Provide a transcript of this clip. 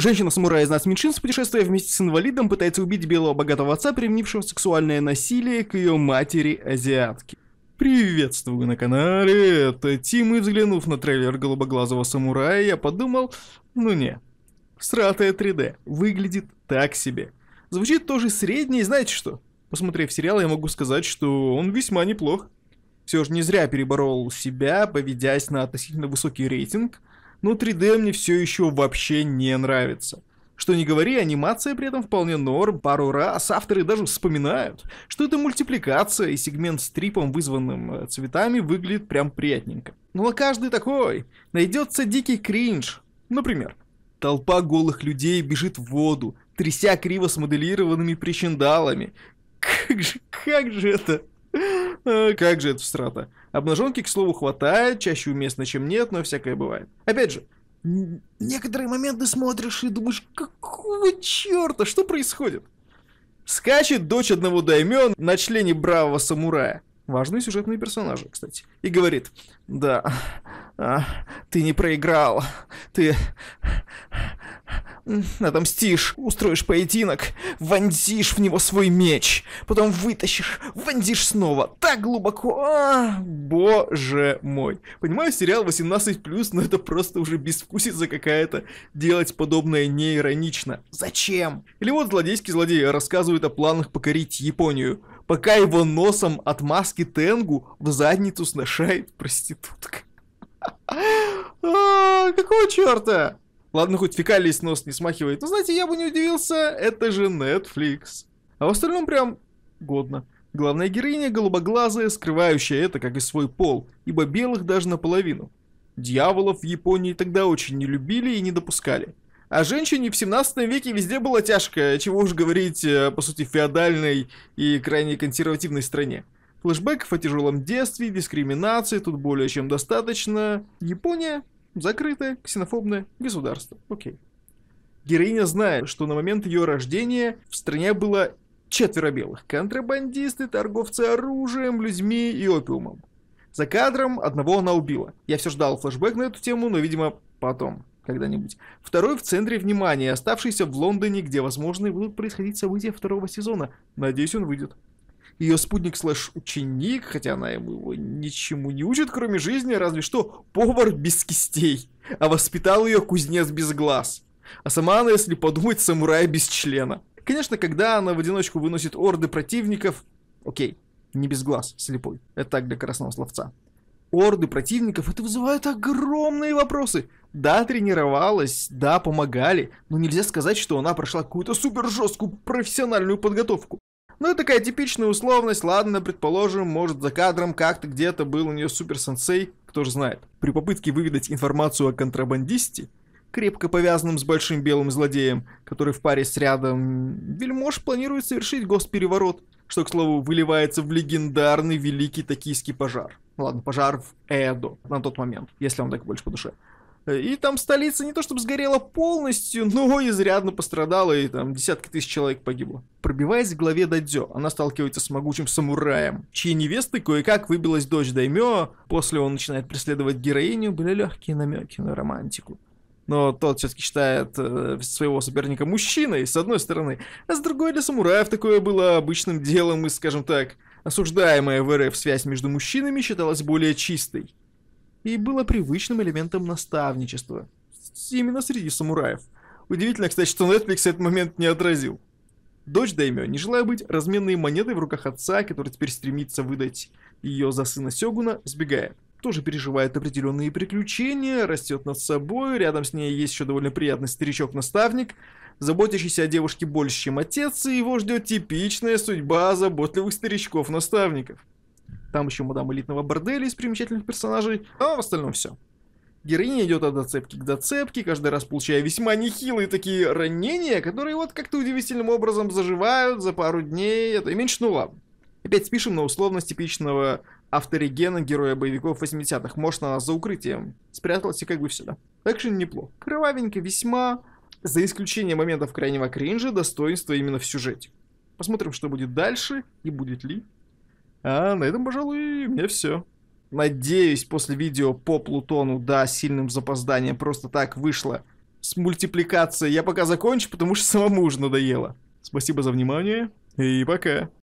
Женщина-самурай из нас меньшинств, путешествуя вместе с инвалидом, пытается убить белого богатого отца, применившего сексуальное насилие к ее матери-азиатке. Приветствую на канале, это Тим, и взглянув на трейлер голубоглазого самурая, я подумал, ну не, сратое 3D, выглядит так себе. Звучит тоже средний, знаете что? Посмотрев сериал, я могу сказать, что он весьма неплох. Все же не зря переборол себя, поведясь на относительно высокий рейтинг, но 3D мне все еще вообще не нравится. Что не говори, анимация при этом вполне норм, пару раз авторы даже вспоминают, что это мультипликация, и сегмент с трипом, вызванным э, цветами, выглядит прям приятненько. Но ну, а каждый такой. Найдется дикий кринж. Например, толпа голых людей бежит в воду, тряся криво смоделированными причиндалами. Как же, как же это? Э, как же это всрато. Обнаженки, к слову, хватает, чаще уместно, чем нет, но всякое бывает. Опять же, некоторые моменты смотришь и думаешь, какого черта, что происходит? Скачет дочь одного даймен на члене бравого самурая. Важные сюжетные персонажи, кстати. И говорит, да, а, ты не проиграл. Ты отомстишь, устроишь поединок, вонзишь в него свой меч, потом вытащишь, вонзишь снова, так глубоко. А, боже мой. Понимаю, сериал 18+, но это просто уже безвкусица какая-то. Делать подобное не иронично. Зачем? Или вот злодейский злодей рассказывает о планах покорить Японию, пока его носом от маски Тенгу в задницу сношает проститутка. А, какого черта? Ладно, хоть фекалий с нос не смахивает. Но ну, знаете, я бы не удивился, это же Netflix. А в остальном прям годно. Главная героиня голубоглазая, скрывающая это, как и свой пол, ибо белых даже наполовину. Дьяволов в Японии тогда очень не любили и не допускали. А женщине в 17 веке везде было тяжко, чего уж говорить, э, по сути, феодальной и крайне консервативной стране. Флэшбэков о тяжелом детстве, дискриминации тут более чем достаточно. Япония — закрытое, ксенофобное государство. Окей. Героиня знает, что на момент ее рождения в стране было четверо белых. Контрабандисты, торговцы оружием, людьми и опиумом. За кадром одного она убила. Я все ждал флэшбэк на эту тему, но, видимо, потом когда-нибудь. Второй в центре внимания, оставшийся в Лондоне, где, возможно, будут происходить события второго сезона. Надеюсь, он выйдет. Ее спутник слэш-ученик, хотя она его ничему не учит, кроме жизни, разве что повар без кистей, а воспитал ее кузнец без глаз. А сама она, если подумать, самурай без члена. Конечно, когда она в одиночку выносит орды противников... Окей, не без глаз, слепой. Это так для красного словца. Орды противников это вызывает огромные вопросы. Да, тренировалась, да, помогали, но нельзя сказать, что она прошла какую-то супер жесткую профессиональную подготовку. Ну, и такая типичная условность, ладно, предположим, может за кадром как-то где-то был у нее супер суперсенсей, кто же знает. При попытке выведать информацию о контрабандисте, крепко повязанным с большим белым злодеем, который в паре с рядом, вельмож планирует совершить госпереворот, что, к слову, выливается в легендарный великий токийский пожар. Ладно, пожар в Эдо на тот момент, если он так больше по душе. И там столица не то чтобы сгорела полностью, но изрядно пострадала, и там десятки тысяч человек погибло. Пробиваясь к главе Дадзё, она сталкивается с могучим самураем, чьей невесты кое-как выбилась дочь Даймё, после он начинает преследовать героиню, были легкие намеки на романтику но тот все-таки считает э, своего соперника мужчиной, с одной стороны, а с другой для самураев такое было обычным делом и, скажем так, осуждаемая в РФ связь между мужчинами считалась более чистой и было привычным элементом наставничества. Именно среди самураев. Удивительно, кстати, что Netflix этот момент не отразил. Дочь Даймё, не желая быть разменной монетой в руках отца, который теперь стремится выдать ее за сына Сёгуна, сбегая. тоже переживает определенные приключения, растет над собой, рядом с ней есть еще довольно приятный старичок-наставник, заботящийся о девушке больше, чем отец, и его ждет типичная судьба заботливых старичков-наставников. Там еще мадам элитного борделя из примечательных персонажей, а в остальном все. Героиня идет от зацепки к зацепке, каждый раз получая весьма нехилые такие ранения, которые вот как-то удивительным образом заживают за пару дней, это и меньше нула. Опять спишем на условность типичного авторигена героя боевиков 80-х. Может, она за укрытием спряталась и как бы все, да. Экшен неплох. Кровавенько, весьма, за исключением моментов крайнего кринжа, достоинство именно в сюжете. Посмотрим, что будет дальше и будет ли а на этом, пожалуй, мне все. Надеюсь, после видео по Плутону, да, сильным запозданием, просто так вышло. С мультипликацией я пока закончу, потому что самому уже надоело. Спасибо за внимание и пока.